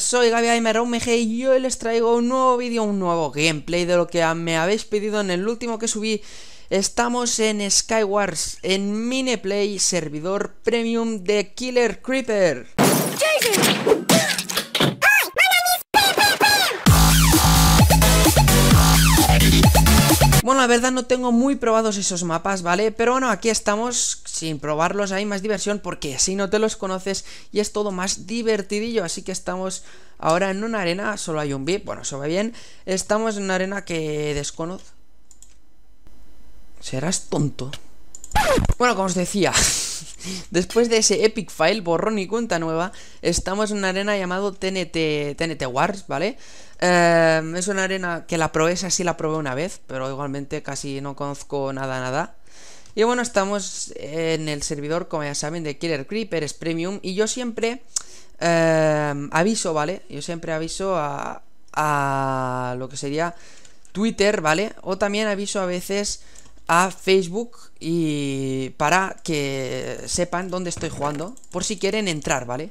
soy Gaby y yo les traigo un nuevo vídeo, un nuevo gameplay de lo que me habéis pedido en el último que subí. Estamos en Skywars, en Miniplay, servidor premium de Killer Creeper. la verdad no tengo muy probados esos mapas, ¿vale? Pero bueno, aquí estamos, sin probarlos hay más diversión porque así no te los conoces y es todo más divertidillo, así que estamos ahora en una arena, solo hay un bip, bueno, eso va bien, estamos en una arena que desconozco. ¿Serás tonto? Bueno, como os decía, después de ese epic file, borrón y cuenta nueva, estamos en una arena llamado TNT, Wars, ¿vale? Em, es una arena que la probé, esa sí la probé una vez, pero igualmente casi no conozco nada, nada. Y bueno, estamos en el servidor, como ya saben, de Killer Creeper, es Premium, y yo siempre em, aviso, ¿vale? Yo siempre aviso a, a lo que sería Twitter, ¿vale? O también aviso a veces a Facebook y para que sepan dónde estoy jugando, por si quieren entrar, ¿vale?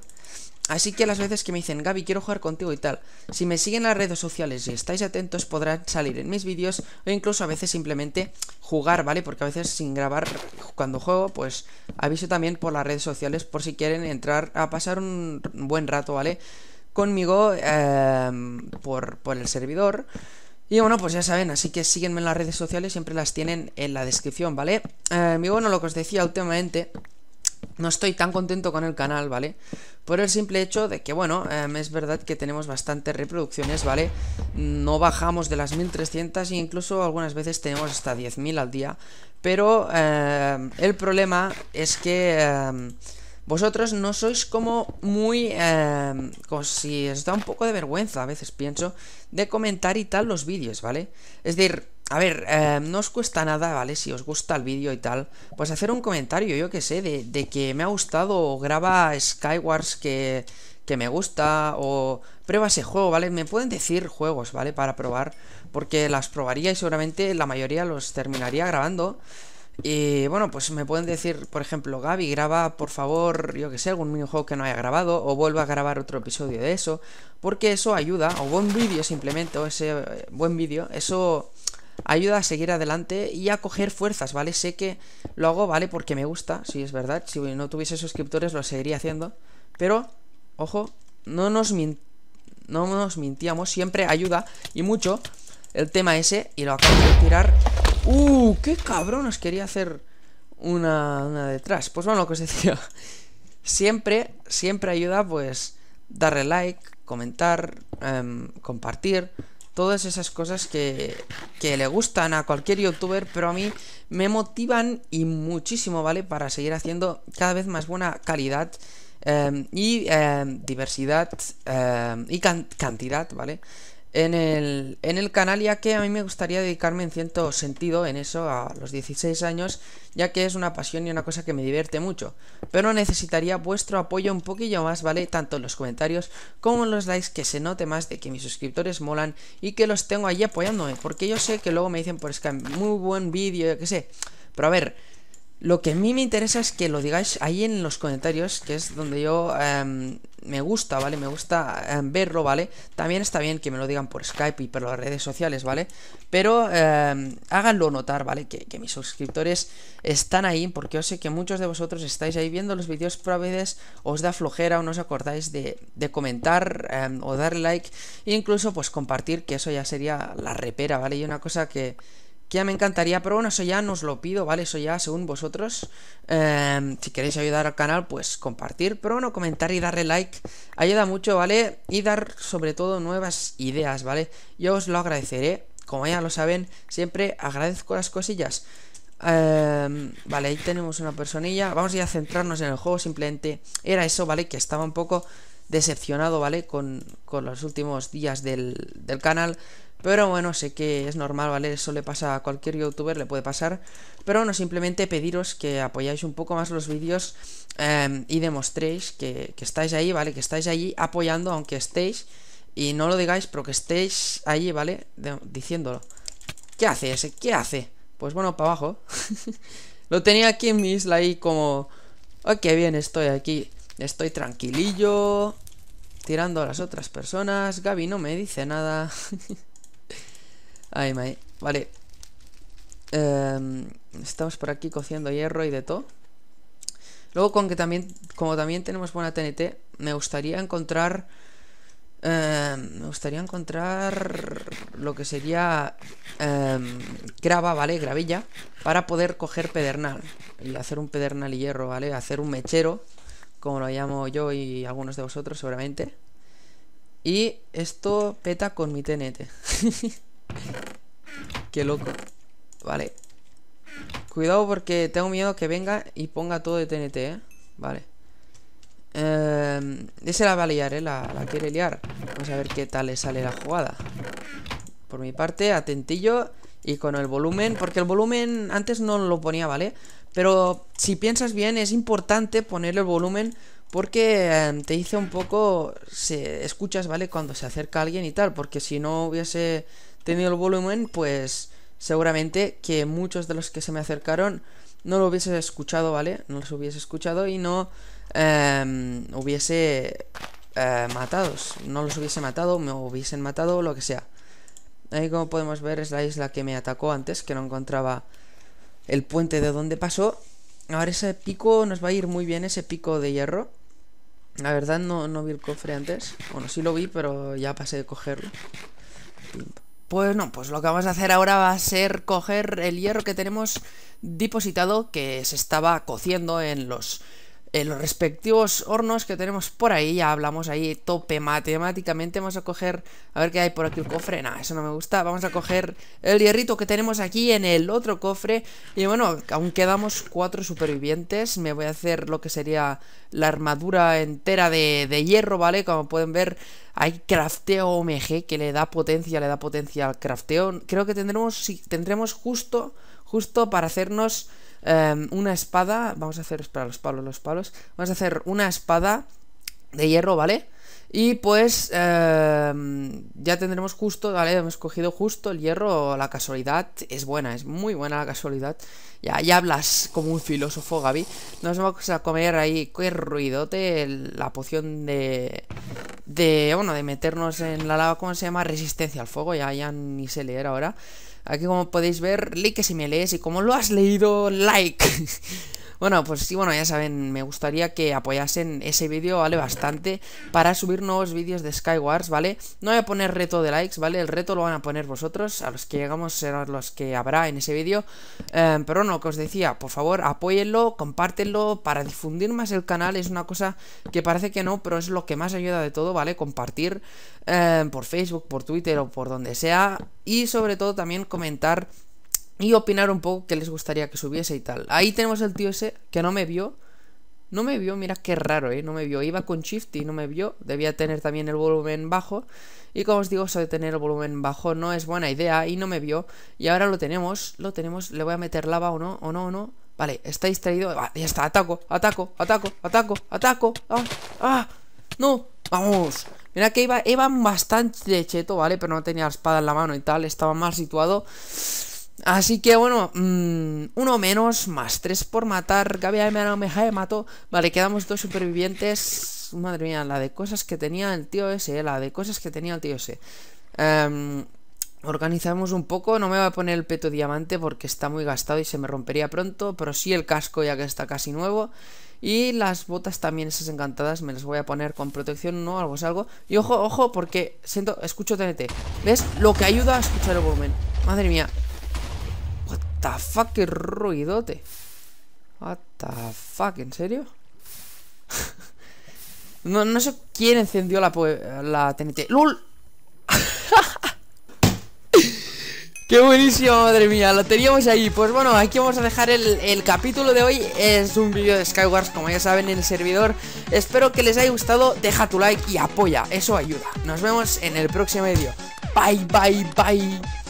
Así que las veces que me dicen, Gaby, quiero jugar contigo y tal, si me siguen las redes sociales y estáis atentos podrán salir en mis vídeos o incluso a veces simplemente jugar, ¿vale? Porque a veces sin grabar cuando juego, pues aviso también por las redes sociales por si quieren entrar a pasar un buen rato, ¿vale? Conmigo eh, por, por el servidor. Y bueno, pues ya saben, así que síguenme en las redes sociales, siempre las tienen en la descripción, ¿vale? y eh, bueno, lo que os decía últimamente, no estoy tan contento con el canal, ¿vale? Por el simple hecho de que, bueno, em, es verdad que tenemos bastantes reproducciones, ¿vale? No bajamos de las 1300 e incluso algunas veces tenemos hasta 10.000 al día. Pero em, el problema es que... Em, vosotros no sois como muy... Em, si os da un poco de vergüenza, a veces pienso, de comentar y tal los vídeos, ¿vale? Es decir, a ver, em, no os cuesta nada, ¿vale? Si os gusta el vídeo y tal, pues hacer un comentario, yo que sé, de, que me ha gustado o graba Skywars que, que me gusta o prueba ese juego, ¿vale? Me pueden decir juegos, ¿vale? Para probar, porque las probaría y seguramente la mayoría los terminaría grabando. Y eh, bueno, pues me pueden decir, por ejemplo, Gaby, graba por favor, yo que sé, algún minijuego que no haya grabado, o vuelva a grabar otro episodio de eso, porque eso ayuda, o buen vídeo simplemente, o ese eh, buen vídeo, eso ayuda a seguir adelante y a coger fuerzas, ¿vale? Sé que lo hago, ¿vale? Porque me gusta, si sí, es verdad, si no tuviese suscriptores lo seguiría haciendo, pero, ojo, no nos, no nos mintíamos, siempre ayuda y mucho el tema ese, y lo acabo de tirar ¡Uh! ¡Qué cabrón! Os quería hacer una, detrás. Pues bueno, lo que os decía. Siempre, siempre ayuda pues darle like, comentar, em, compartir. Todas esas cosas que, que le gustan a cualquier youtuber, pero a mí me motivan y muchísimo, ¿vale? Para seguir haciendo cada vez más buena calidad em, y em, diversidad y cantidad, ¿vale? En el, en el canal, ya que a mí me gustaría dedicarme en cierto sentido en eso a los 16 años, ya que es una pasión y una cosa que me divierte mucho. Pero necesitaría vuestro apoyo un poquillo más, ¿vale? Tanto en los comentarios como en los likes, que se note más de que mis suscriptores molan y que los tengo ahí apoyándome. Porque yo sé que luego me dicen por pues Skype, muy buen vídeo, yo qué sé. Pero a ver, lo que a mí me interesa es que lo digáis ahí en los comentarios, que es donde yo em, me gusta, ¿vale? Me gusta em, verlo, ¿vale? También está bien que me lo digan por Skype y por las redes sociales, ¿vale? Pero em, háganlo notar, ¿vale? Que, mis suscriptores están ahí, porque yo sé que muchos de vosotros estáis ahí viendo los vídeos, pero a veces os da flojera o no os acordáis de, de comentar o dar like, e incluso pues compartir, que eso ya sería la repera, ¿vale? Y una cosa que que ya me encantaría, pero bueno, eso ya no lo pido, ¿vale? Eso ya según vosotros. Em, si queréis ayudar al canal, pues compartir, pero bueno, comentar y darle like ayuda mucho, ¿vale? Y dar sobre todo nuevas ideas, ¿vale? Yo os lo agradeceré, como ya lo saben, siempre agradezco las cosillas. Em, vale, ahí tenemos una personilla. Vamos ya a centrarnos en el juego. Simplemente era eso, ¿vale? Que estaba un poco decepcionado, ¿vale? Con, los últimos días del, del canal. Pero bueno, sé que es normal, ¿vale? Eso le pasa a cualquier youtuber, le puede pasar. Pero bueno, simplemente pediros que apoyáis un poco más los vídeos em, y demostréis que, estáis ahí, ¿vale? Que estáis ahí apoyando, aunque estéis. Y no lo digáis, pero que estéis ahí, ¿vale? diciéndolo. ¿Qué hace ese? ¿Qué hace? Pues bueno, para abajo. lo tenía aquí en mi isla ahí como... Ay, qué bien estoy aquí! Estoy tranquilillo. Tirando a las otras personas. Gaby no me dice nada. Ahí, mae. Vale. Em, estamos por aquí cociendo hierro y de todo. Luego, con que también, como también tenemos buena TNT, me gustaría encontrar... Em, me gustaría encontrar lo que sería em, grava, ¿vale? Gravilla, para poder coger pedernal y hacer un pedernal y hierro, ¿vale? Hacer un mechero, como lo llamo yo y algunos de vosotros seguramente. Y esto peta con mi TNT. Qué loco. Vale. Cuidado porque tengo miedo que venga y ponga todo de TNT, ¿eh? Vale. Eh, ese la va a liar, ¿eh? La, quiere liar. Vamos a ver qué tal le sale la jugada. Por mi parte, atentillo y con el volumen. Porque el volumen antes no lo ponía, ¿vale? Pero si piensas bien, es importante ponerle el volumen porque em, te dice un poco... Se, escuchas, ¿vale? Cuando se acerca alguien y tal. Porque si no hubiese tenido el volumen, pues seguramente que muchos de los que se me acercaron no lo hubiese escuchado, ¿vale? No los hubiese escuchado y no em, hubiese eh, matados. No los hubiese matado, me hubiesen matado, lo que sea. Ahí como podemos ver es la isla que me atacó antes, que no encontraba el puente de donde pasó. Ahora ese pico nos va a ir muy bien, ese pico de hierro. La verdad no, no vi el cofre antes. Bueno, sí lo vi, pero ya pasé de cogerlo. Pues no, pues lo que vamos a hacer ahora va a ser coger el hierro que tenemos depositado que se estaba cociendo en los los respectivos hornos que tenemos por ahí. Ya hablamos ahí tope matemáticamente. Vamos a coger... A ver qué hay por aquí un cofre. Nada, eso no me gusta. Vamos a coger el hierrito que tenemos aquí en el otro cofre. Y bueno, aún quedamos cuatro supervivientes. Me voy a hacer lo que sería la armadura entera de, de hierro, ¿vale? Como pueden ver, hay crafteo OMG que le da potencia, le da potencia al crafteo. Creo que tendremos, tendremos justo, justo para hacernos... Em, una espada. Vamos a hacer, espera, los palos, los palos. Vamos a hacer una espada de hierro, ¿vale? Y pues em, ya tendremos justo, ¿vale? Hemos cogido justo el hierro, la casualidad es buena, es muy buena la casualidad. Ya, ya hablas como un filósofo, Gaby. Nos vamos a comer ahí, qué ruidote, la poción de de, bueno, de meternos en la lava, ¿cómo se llama? Resistencia al fuego, ya, ya ni sé leer ahora. Aquí como podéis ver, like si me lees y como lo has leído, like. Bueno, pues sí, bueno, ya saben, me gustaría que apoyasen ese vídeo, ¿vale? Bastante para subir nuevos vídeos de Skywars, ¿vale? No voy a poner reto de likes, ¿vale? El reto lo van a poner vosotros, a los que llegamos serán los que habrá en ese vídeo. Em, pero no, que os decía, por favor, apóyenlo, compártenlo para difundir más el canal, es una cosa que parece que no, pero es lo que más ayuda de todo, ¿vale? Compartir em, por Facebook, por Twitter o por donde sea y sobre todo también comentar y opinar un poco Que les gustaría que subiese y tal. Ahí tenemos el tío ese que no me vio. No me vio, mira qué raro, ¿eh? No me vio. Iba con shift y no me vio. Debía tener también el volumen bajo. Y como os digo, eso de tener el volumen bajo no es buena idea y no me vio. Y ahora lo tenemos, lo tenemos. Le voy a meter lava o no, o no, o no. Vale, está distraído. ya está, ataco, ataco, ataco, ataco, ataco. ¡Ah! ¡Ah! ¡No! ¡Vamos! Mira que iba, iba bastante cheto, ¿vale? Pero no tenía la espada en la mano y tal. Estaba mal situado. Así que bueno, mm, uno menos, más tres por matar. no me mató. Vale, quedamos dos supervivientes. Madre mía, la de cosas que tenía el tío ese, eh, la de cosas que tenía el tío ese. Em, organizamos un poco, no me voy a poner el peto diamante porque está muy gastado y se me rompería pronto, pero sí el casco ya que está casi nuevo. Y las botas también, esas encantadas, me las voy a poner con protección, no, algo es algo. Y ojo, ojo, porque siento, escucho TNT. ¿Ves? Lo que ayuda a escuchar el volumen. Madre mía, the fuck, qué ruidote. What fuck, ¿en serio? no, sé quién encendió la, la TNT. ¡Lul! ¡Qué buenísimo, madre mía! Lo teníamos ahí. Pues bueno, aquí vamos a dejar el, el capítulo de hoy. Es un vídeo de Skywars, como ya saben, en el servidor. Espero que les haya gustado. Deja tu like y apoya. Eso ayuda. Nos vemos en el próximo vídeo. Bye, bye, bye.